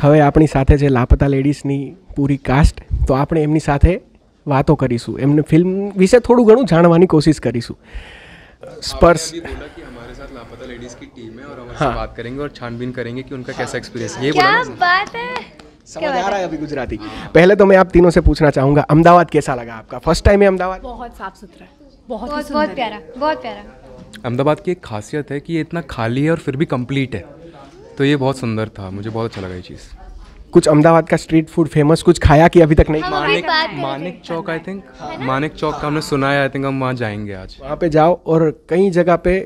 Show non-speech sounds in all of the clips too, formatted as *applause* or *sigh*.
હવે આપણી સાથે જે લાપતા લેડીઝ ની પૂરી કાસ્ટ તો આપણે એમની સાથે વાતો કરીશું એમની ફિલ્મ વિશે થોડું ઘણું જાણવાની કોશિશ કરીશું સ્પર્શ એ પણ બોલ્યા કે અમારા ساتھ લાપતા લેડીઝ ની ટીમ છે અને ઓન વાત કરીશું અને છાનબિન કરીશું કે તેમનો કેવો એક્સપિરિયન્સ છે એ બોલવાનું છે સાંભળાયા અભી ગુજરાતી પહેલા તો મેં આપ ત્રણેય સે પૂછના ચાહુંગા અમદાવાદ કેસા લગા આપકા ફર્સ્ટ ટાઈમ હે અમદાવાદ બહુત સાફ સુતરા બહુત સુન્દર બહુત પ્યારા બહુત પ્યારા અમદાવાદ કે એક ખાસિયત હે કે યે ઇતના ખાલી હે ઓર ફિર ભી કમ્પ્લીટ હે तो ये बहुत सुंदर था मुझे बहुत अच्छा लगा ये चीज़ कुछ अहमदाबाद का स्ट्रीट फूड फेमस कुछ खाया कि अभी तक नहीं मानिक मानिक चौक आई थिंक मानिक चौक का हमने सुना है आई थिंक हम वहाँ जाएंगे आज वहाँ पे जाओ और कई जगह पे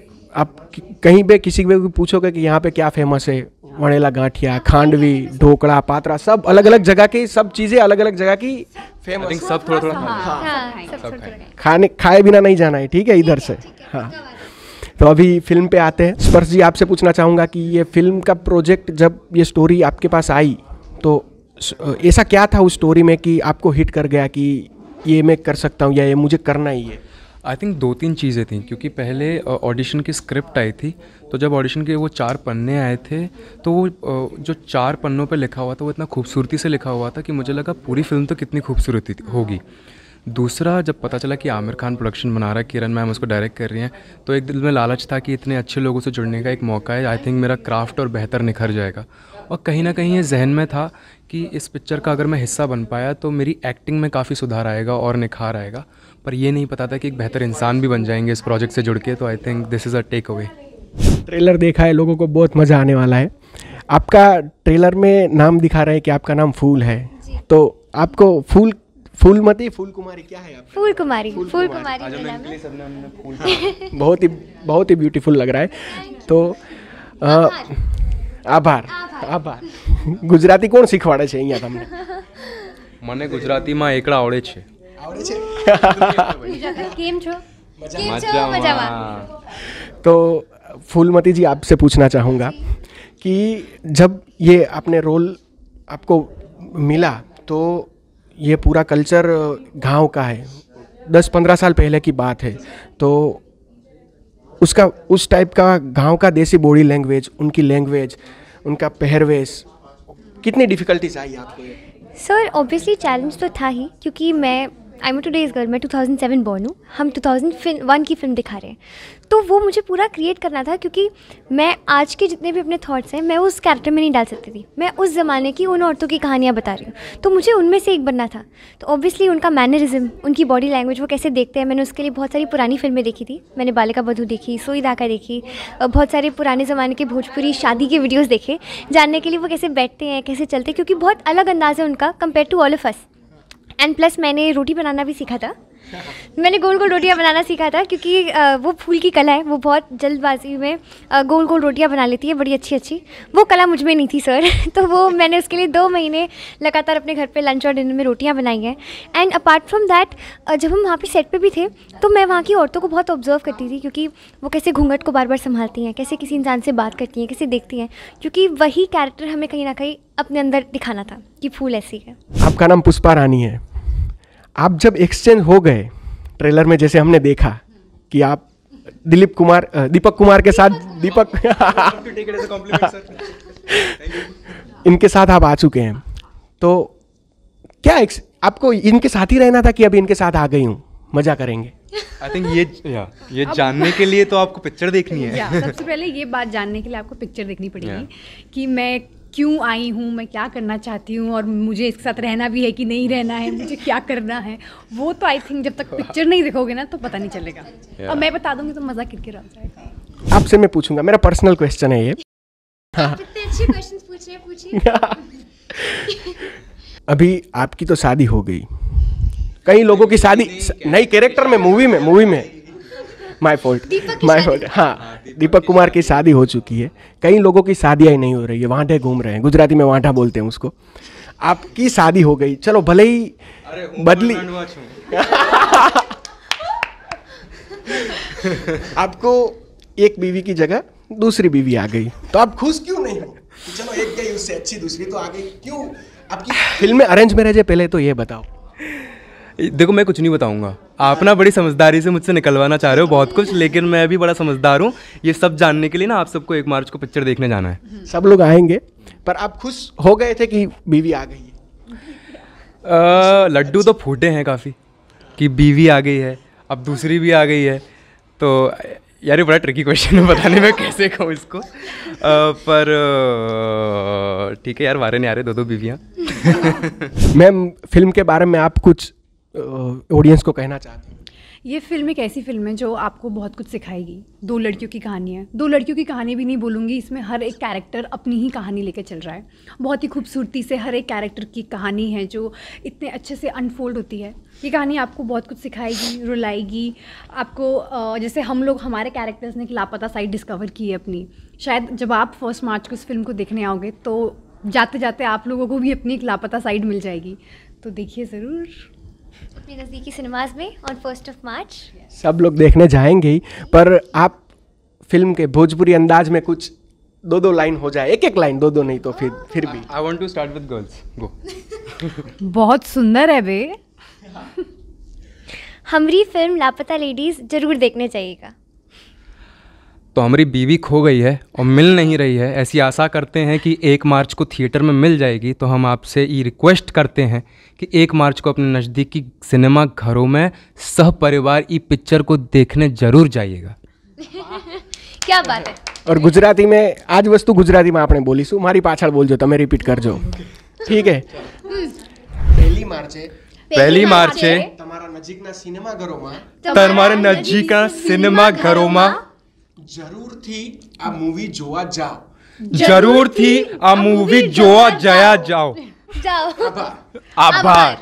आप कहीं पे किसी पे भी पूछोगे कि यहाँ पे क्या फेमस है वड़ेला गांठिया हाँ, खांडवी ढोकड़ा पात्रा सब अलग अलग जगह की सब चीज़ें अलग अलग जगह की फेमस सब थोड़ा थोड़ा खाने खाए बिना नहीं जाना है ठीक है इधर से हाँ तो अभी फिल्म पे आते हैं स्पर्श जी आपसे पूछना चाहूँगा कि ये फिल्म का प्रोजेक्ट जब ये स्टोरी आपके पास आई तो ऐसा क्या था उस स्टोरी में कि आपको हिट कर गया कि ये मैं कर सकता हूँ या ये मुझे करना ही है आई थिंक दो तीन चीज़ें थी क्योंकि पहले ऑडिशन की स्क्रिप्ट आई थी तो जब ऑडिशन के वो चार पन्ने आए थे तो वो जो चार पन्नों पे लिखा हुआ था वो इतना खूबसूरती से लिखा हुआ था कि मुझे लगा पूरी फिल्म तो कितनी खूबसूरती होगी दूसरा जब पता चला कि आमिर खान प्रोडक्शन बना रहा है किरण मैम उसको डायरेक्ट कर रही हैं तो एक दिल में लालच था कि इतने अच्छे लोगों से जुड़ने का एक मौका है आई थिंक मेरा क्राफ्ट और बेहतर निखर जाएगा और कहीं ना कहीं ये जहन में था कि इस पिक्चर का अगर मैं हिस्सा बन पाया तो मेरी एक्टिंग में काफ़ी सुधार आएगा और निखार आएगा पर यह नहीं पता था कि एक बेहतर इंसान भी बन जाएंगे इस प्रोजेक्ट से जुड़ के तो I think this is a take away trailer देखा है लोगों को बहुत मज़ा आने वाला है आपका ट्रेलर में नाम दिखा रहे हैं कि आपका नाम फूल है तो आपको फूल फूलमती फूल कुमारी क्या है आपका फूल कुमारी फूल कुमारी बहुत ही बहुत ही ब्यूटीफुल लग रहा है तो આભાર આભાર ગુજરાતી કોણ શીખવાડે છે અહીંયા તમને મને ગુજરાતીમાં એકલા આવડે છે આવડે છે કેમ છો तो फूलमती जी आपसे पूछना चाहूँगा कि जब ये आपने रोल आपको मिला तो ये पूरा कल्चर गांव का है दस पंद्रह साल पहले की बात है तो उसका उस टाइप का गांव का देसी बॉडी लैंग्वेज उनकी लैंग्वेज उनका पहरवेश कितनी डिफ़िकल्टीज आई आपको सर ऑब्वियसली चैलेंज तो था ही क्योंकि मैं आई एम टूडेज गर्ल मैं 2007 बॉर्न हूँ हम 2001 की फिल्म दिखा रहे हैं तो वो मुझे पूरा क्रिएट करना था क्योंकि मैं आज के जितने भी अपने थॉट्स हैं मैं उस कैरेक्टर में नहीं डाल सकती थी मैं उस ज़माने की उन औरतों की कहानियाँ बता रही हूँ तो मुझे उनमें से एक बनना था तो ऑब्वियसली उनका मैनरिज्म उनकी बॉडी लैंग्वेज वो कैसे देखते हैं मैंने उसके लिए बहुत सारी पुरानी फिल्में देखी थी मैंने बालिका बधू देखी सोई दाका देखी बहुत सारे पुराने ज़माने के भोजपुरी शादी के वीडियोज़ देखे जानने के लिए वो कैसे बैठते हैं कैसे चलते हैं क्योंकि बहुत अलग अंदाज़ है उनका compare to all of us and plus मैंने रोटी बनाना भी सीखा था मैंने गोल गोल रोटियां बनाना सीखा था क्योंकि वो फूल की कला है वो बहुत जल्दबाजी में गोल गोल रोटियां बना लेती है बड़ी अच्छी अच्छी वो कला मुझ में नहीं थी सर *laughs* तो वो मैंने उसके लिए दो महीने लगातार अपने घर पे लंच और डिनर में रोटियां बनाई हैं एंड अपार्ट फ्रॉम दैट जब हम वहाँ पे सेट पे भी थे तो मैं वहाँ की औरतों को बहुत ऑब्जर्व करती थी क्योंकि वो कैसे घूंघट को बार बार संभालती हैं कैसे किसी इंसान से बात करती हैं कैसे देखती हैं क्योंकि वही कैरेक्टर हमें कहीं ना कहीं अपने अंदर दिखाना था कि फूल ऐसी है आपका नाम पुष्पा रानी है आप जब एक्सचेंज हो गए ट्रेलर में जैसे हमने देखा कि आप दिलीप कुमार दीपक कुमार के साथ दीपक *laughs* इनके साथ आप आ चुके हैं तो क्या आपको इनके साथ ही रहना था कि अभी इनके साथ आ गई हूँ मजा करेंगे आई थिंक ये या, ये जानने के लिए तो आपको पिक्चर देखनी है *laughs* सबसे पहले ये बात जानने के लिए आपको पिक्चर देखनी पड़ेगी कि मैं क्यों आई हूँ मैं क्या करना चाहती हूँ और मुझे इसके साथ रहना भी है कि नहीं रहना है मुझे क्या करना है वो तो आई थिंक जब तक पिक्चर *laughs* नहीं देखोगे ना तो पता नहीं चलेगा yeah. और मैं बता दूंगी तो मज़ा किरकिर आ जाएगा आपसे मैं पूछूंगा मेरा पर्सनल क्वेश्चन है ये *laughs* *laughs* अभी आपकी तो शादी हो गई कई लोगों की शादी नई कैरेक्टर में मूवी में मूवी में माय फोल्ट माय फोल्ट हाँ, हाँ दीपक कुमार की शादी हो चुकी है कई लोगों की शादियाँ ही नहीं हो रही है वाँढे घूम रहे हैं गुजराती में वाँढा बोलते हैं उसको आपकी शादी हो गई चलो भले ही बदली *laughs* आपको एक बीवी की जगह दूसरी बीवी आ गई तो आप खुश क्यों नहीं हो चलो एक गई उससे अच्छी दूसरी तो आ गई क्यों आपकी में अरेंज मैरिज है पहले तो ये बताओ देखो मैं कुछ नहीं बताऊंगा आप ना बड़ी समझदारी से मुझसे निकलवाना चाह रहे हो बहुत कुछ लेकिन मैं भी बड़ा समझदार हूँ ये सब जानने के लिए ना आप सबको एक मार्च को पिक्चर देखने जाना है सब लोग आएंगे पर आप खुश हो गए थे कि बीवी आ गई है लड्डू तो फूटे हैं काफ़ी कि बीवी आ गई है अब दूसरी भी आ गई है तो यार ये बड़ा ट्रिकी क्वेश्चन है बताने में कैसे कहूँ इसको आ, पर ठीक है यार वारे नहीं आ रहे दो दो बीवियाँ *laughs* मैम फिल्म के बारे में आप कुछ ऑडियंस को कहना चाहते हैं ये फिल्म एक ऐसी फिल्म है जो आपको बहुत कुछ सिखाएगी दो लड़कियों की कहानी है दो लड़कियों की कहानी भी नहीं बोलूँगी इसमें हर एक कैरेक्टर अपनी ही कहानी लेकर चल रहा है बहुत ही खूबसूरती से हर एक कैरेक्टर की कहानी है जो इतने अच्छे से अनफोल्ड होती है ये कहानी आपको बहुत कुछ सिखाएगी रुलाएगी आपको जैसे हम लोग हमारे कैरेक्टर्स ने एक लापता साइड डिस्कवर की है अपनी शायद जब आप फर्स्ट मार्च को इस फिल्म को देखने आओगे तो जाते जाते आप लोगों को भी अपनी एक लापता साइड मिल जाएगी तो देखिए ज़रूर अपने नज़दीकी सिनेमाज में ऑन फर्स्ट ऑफ मार्च सब लोग देखने जाएंगे ही पर आप फिल्म के भोजपुरी अंदाज में कुछ दो दो लाइन हो जाए एक एक लाइन दो दो नहीं तो फिर फिर भी I want to start with girls go बहुत सुंदर है बे हमारी फिल्म लापता लेडीज जरूर देखने चाहिएगा तो हमारी बीवी खो गई है और मिल नहीं रही है ऐसी आशा करते हैं कि एक मार्च को थिएटर में मिल जाएगी तो हम आपसे ये रिक्वेस्ट करते हैं कि एक मार्च को अपने नज़दीकी सिनेमा घरों में परिवार ई पिक्चर को देखने ज़रूर जाइएगा *laughs* क्या बात है और गुजराती में आज આજ વસ્તુ ગુજરાતીમાં આપણે બોલીશું મારી પાછળ બોલજો તમે રિપીટ पहली मार्च है तुम्हारा नजीक ना सिनेमा घरों में तुम्हारे नजीक ना सिनेमा घरों में જરૂરથી આ મૂવી જોવા જાઓ જરૂરથી આ મૂવી જોવા જયા જાઓ આભાર આભાર